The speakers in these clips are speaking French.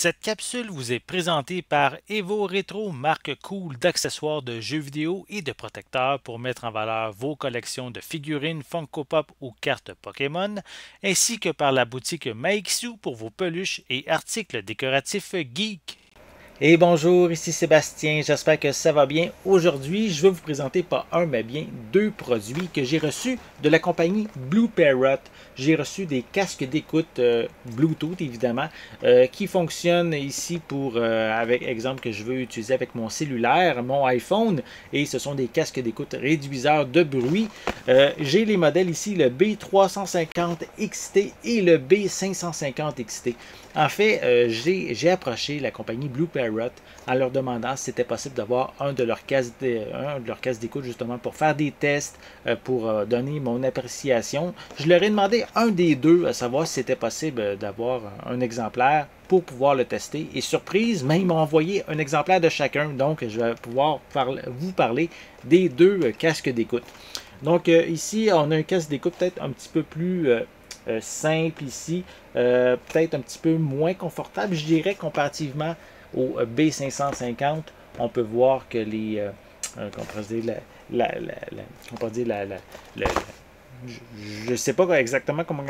Cette capsule vous est présentée par Evo Retro, marque cool d'accessoires de jeux vidéo et de protecteurs pour mettre en valeur vos collections de figurines Funko Pop ou cartes Pokémon, ainsi que par la boutique Maixu pour vos peluches et articles décoratifs geek. Et bonjour, ici Sébastien, j'espère que ça va bien. Aujourd'hui, je vais vous présenter pas un, mais bien deux produits que j'ai reçus de la compagnie Blue Parrot. J'ai reçu des casques d'écoute euh, Bluetooth, évidemment, euh, qui fonctionnent ici pour, euh, avec exemple que je veux utiliser avec mon cellulaire, mon iPhone, et ce sont des casques d'écoute réduiseurs de bruit. j'ai les modèles ici, le B350XT et le B550XT. En fait, j'ai approché la compagnie Blue Parrot en leur demandant si c'était possible d'avoir un de leurs casques d'écoute justement pour faire des tests, euh, pour euh, donner mon appréciation. Je leur ai demandé un des deux à savoir si c'était possible d'avoir un exemplaire pour pouvoir le tester. Et surprise, mais ben, ils m'ont envoyé un exemplaire de chacun. Donc, je vais pouvoir vous parler des deux euh, casques d'écoute. Donc, ici, on a un casque d'écoute peut-être un petit peu plus simple ici, peut-être un petit peu moins confortable, je dirais, comparativement au B550, on peut voir que les. Euh, euh, la, je ne sais pas exactement comment,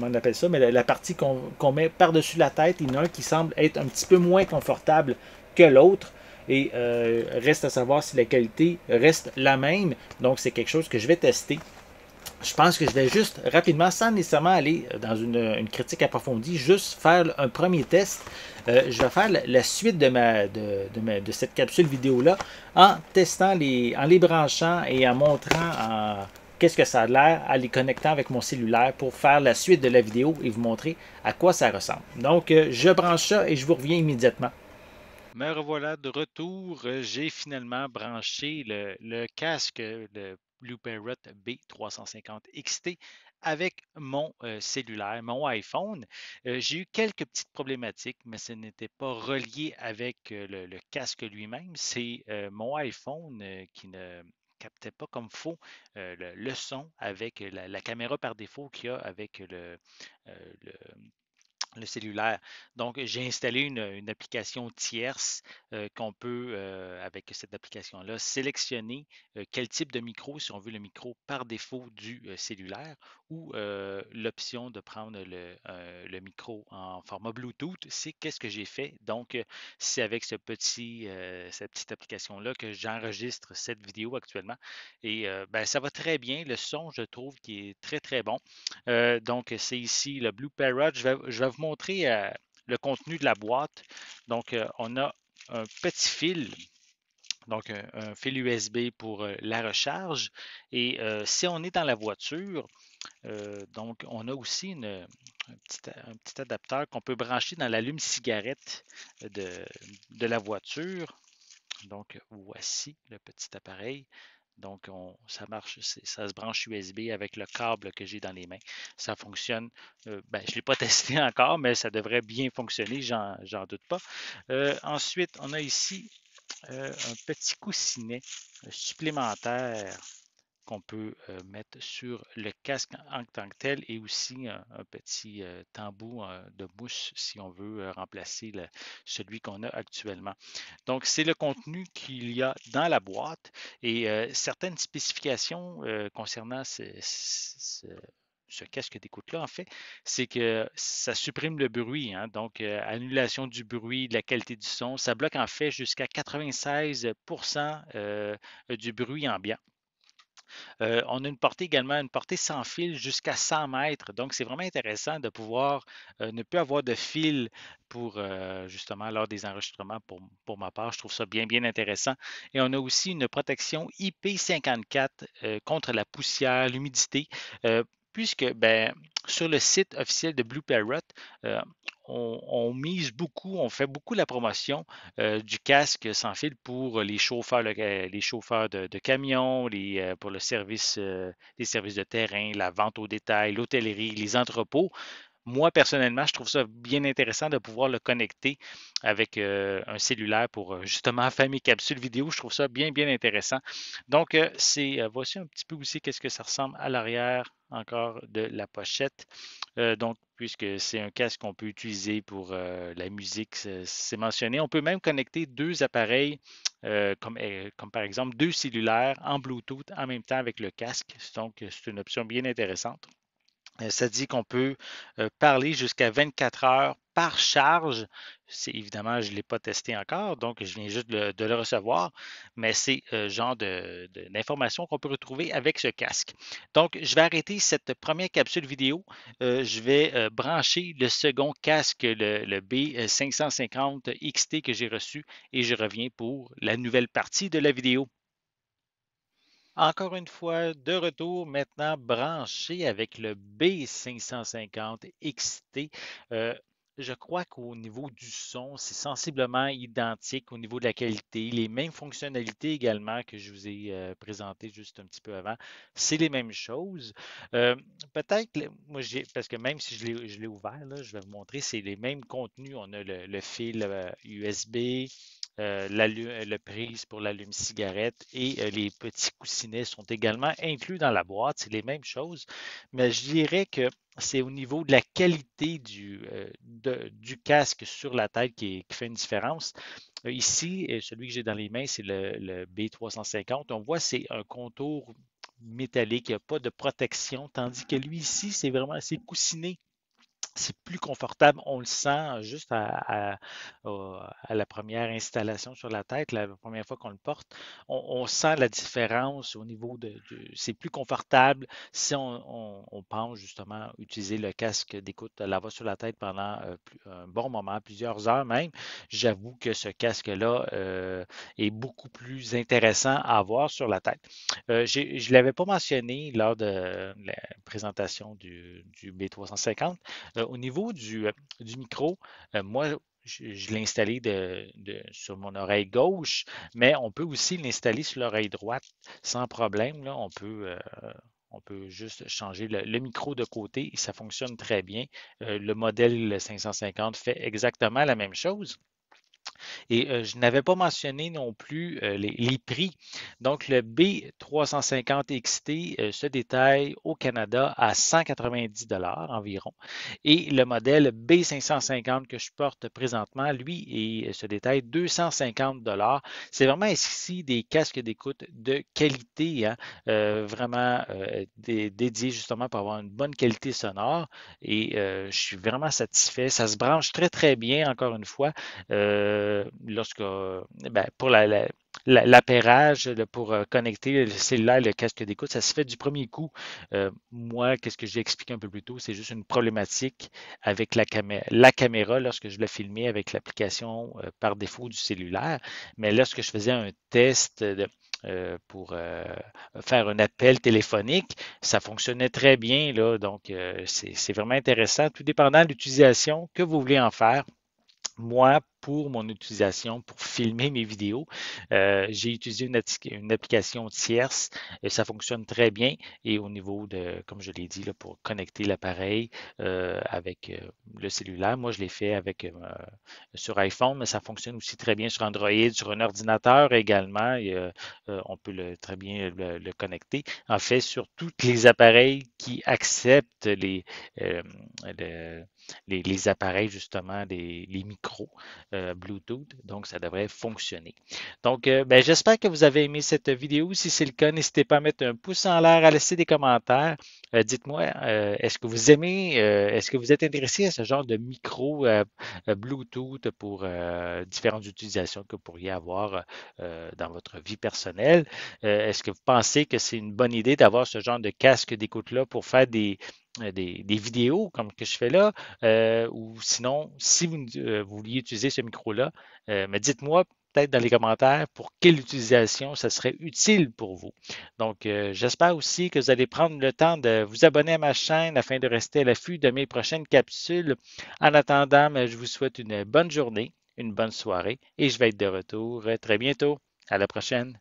on appelle ça, mais la, partie qu'on met par-dessus la tête, il y en a un qui semble être un petit peu moins confortable que l'autre. Et euh, reste à savoir si la qualité reste la même. Donc c'est quelque chose que je vais tester je pense que je vais juste rapidement, sans nécessairement aller dans une, critique approfondie, juste faire un premier test. Euh, je vais faire la suite de, ma, de, cette capsule vidéo-là en testant, les, en les branchant et en montrant qu'est-ce que ça a l'air, en les connectant avec mon cellulaire pour faire la suite de la vidéo et vous montrer à quoi ça ressemble. Donc, euh, je branche ça et je vous reviens immédiatement. Me revoilà de retour. Euh, j'ai finalement branché le, casque Blue Parrot B350XT avec mon euh, cellulaire, mon iPhone. Euh, j'ai eu quelques petites problématiques, mais ce n'était pas relié avec euh, le, casque lui-même. C'est mon iPhone qui ne captait pas comme faux le, son avec la, caméra par défaut qu'il y a avec le le cellulaire. Donc, j'ai installé une, application tierce euh, qu'on peut, euh, avec cette application-là, sélectionner euh, quel type de micro, si on veut le micro par défaut du cellulaire, ou l'option de prendre le, micro en format Bluetooth. C'est qu'est-ce que j'ai fait. Donc, c'est avec ce petit, cette petite application-là que j'enregistre cette vidéo actuellement. Et ben, ça va très bien. Le son, je trouve, qui est très, très bon. donc, c'est ici le Blue Parrot. Je vais, je vais montrer euh, le contenu de la boîte. Donc, euh, on a un petit fil, donc euh, un, fil USB pour la recharge. Et si on est dans la voiture, donc on a aussi un, petit, adapteur adaptateur qu'on peut brancher dans l'allume-cigarette de, la voiture. Donc, voici le petit appareil. Donc, ça marche, ça se branche USB avec le câble que j'ai dans les mains. Ça fonctionne. Euh, ben, je ne l'ai pas testé encore, mais ça devrait bien fonctionner, j'en doute pas. Euh, ensuite, on a ici euh, un petit coussinet supplémentaire qu'on peut euh, mettre sur le casque en tant que tel et aussi euh, un, petit euh, tambour de mousse si on veut remplacer celui qu'on a actuellement. Donc, c'est le contenu qu'il y a dans la boîte et certaines spécifications concernant ce, casque d'écoute-là, en fait, c'est que ça supprime le bruit, hein. donc annulation du bruit, de la qualité du son. Ça bloque en fait jusqu'à 96 du bruit ambiant. Euh, on a une portée également, une portée sans fil jusqu'à 100 mètres. Donc, c'est vraiment intéressant de pouvoir euh, ne plus avoir de fil pour euh, justement lors des enregistrements. Pour, ma part, je trouve ça bien, bien intéressant. Et on a aussi une protection IP54 contre la poussière, l'humidité puisque ben, sur le site officiel de Blue Parrot, on, mise beaucoup, on fait beaucoup la promotion euh, du casque sans fil pour les chauffeurs, euh, les chauffeurs de, camions, euh, pour le service, les services de terrain, la vente au détail, l'hôtellerie, les entrepôts moi, personnellement, je trouve ça bien intéressant de pouvoir le connecter avec euh, un cellulaire pour euh, justement faire mes capsules vidéo. Je trouve ça bien, bien intéressant. Donc, euh, c'est voici un petit peu aussi qu'est-ce que ça ressemble à l'arrière encore de la pochette. donc, puisque c'est un casque qu'on peut utiliser pour la musique, c'est mentionné. On peut même connecter deux appareils, comme, comme, par exemple deux cellulaires en Bluetooth en même temps avec le casque. Donc, c'est une option bien intéressante. Euh, ça dit qu'on peut euh, parler jusqu'à 24 heures par charge. C'est évidemment, je ne l'ai pas testé encore, donc je viens juste de le recevoir, mais c'est euh, le genre d'informations de, qu'on peut retrouver avec ce casque. Donc, je vais arrêter cette première capsule vidéo. je vais brancher le second casque, le B550 XT que j'ai reçu, et je reviens pour la nouvelle partie de la vidéo. Encore une fois, de retour maintenant branché avec le B550 XT. Euh, je crois qu'au niveau du son, c'est sensiblement identique au niveau de la qualité, les mêmes fonctionnalités également que je vous ai euh, présentées juste un petit peu avant. C'est les mêmes choses. Euh, peut-être, moi, parce que même si je l'ai ouvert, je vais vous montrer, c'est les mêmes contenus. On a le fil USB, euh, la, euh, le prise pour l'allume-cigarette et euh, les petits coussinets sont également inclus dans la boîte. C'est les mêmes choses, mais je dirais que c'est au niveau de la qualité du, du casque sur la tête qui, fait une différence. ici, celui que j'ai dans les mains, c'est le, B350. On voit, c'est un contour métallique, il n'y a pas de protection, tandis que lui ici, c'est vraiment assez coussiné c'est plus confortable, on le sent euh, juste à, la première installation sur la tête, la première fois qu'on le porte, on, sent la différence au niveau de, c'est plus confortable si on, pense justement utiliser le casque d'écoute la voix sur la tête pendant euh, un bon moment, plusieurs heures même. J'avoue que ce casque-là euh, est beaucoup plus intéressant à avoir sur la tête. je ne l'avais pas mentionné lors de la présentation du, B350 au niveau du, euh, micro, euh, moi, je, l'ai installé sur mon oreille gauche, mais on peut aussi l'installer sur l'oreille droite sans problème. on peut. Euh, on peut juste changer le, micro de côté et ça fonctionne très bien. le modèle 550 fait exactement la même chose. Et euh, je n'avais pas mentionné non plus euh, les, prix. Donc, le B350XT euh, se détaille au Canada à 190 environ. Et le modèle B550 que je porte présentement, lui, se détaille 250 C'est vraiment ici des casques d'écoute de qualité, hein, vraiment dédiés justement pour avoir une bonne qualité sonore. Et je suis vraiment satisfait. Ça se branche très, très bien, encore une fois. Euh, lorsque, euh, ben, pour la, l'appairage pour euh, connecter le cellulaire, et le casque d'écoute, ça se fait du premier coup. moi, qu'est-ce que j'ai expliqué un peu plus tôt, c'est juste une problématique avec la, la caméra lorsque je l'ai filmé avec l'application par défaut du cellulaire. Mais lorsque je faisais un test pour faire un appel téléphonique, ça fonctionnait très bien. Là, donc, c'est vraiment intéressant, tout dépendant de l'utilisation que vous voulez en faire. Moi, pour mon utilisation, pour filmer mes vidéos. Euh, j'ai utilisé une, application tierce, et ça fonctionne très bien. Et au niveau de, comme je l'ai dit, là, pour connecter l'appareil euh, avec euh, le cellulaire, moi je l'ai fait avec sur iPhone, mais ça fonctionne aussi très bien sur Android, sur un ordinateur également. on peut le, très bien le, connecter. En fait, sur tous les appareils qui acceptent les, les, appareils, justement, des les micros. Euh, Bluetooth, donc ça devrait fonctionner. Donc, euh, ben, j'espère que vous avez aimé cette vidéo. Si c'est le cas, n'hésitez pas à mettre un pouce en l'air, à laisser des commentaires. Euh, dites-moi, est-ce que vous aimez, est-ce que vous êtes intéressé à ce genre de micro Bluetooth pour différentes utilisations que vous pourriez avoir dans votre vie personnelle? est-ce que vous pensez que c'est une bonne idée d'avoir ce genre de casque d'écoute-là pour faire des, euh, des, vidéos comme que je fais là, euh, ou sinon, si euh, vous, vouliez utiliser ce micro-là, mais dites-moi peut-être dans les commentaires pour quelle utilisation ça serait utile pour vous. Donc, j'espère aussi que vous allez prendre le temps de vous abonner à ma chaîne afin de rester à l'affût de mes prochaines capsules. En attendant, ben, je vous souhaite une bonne journée, une bonne soirée et je vais être de retour très bientôt. À la prochaine.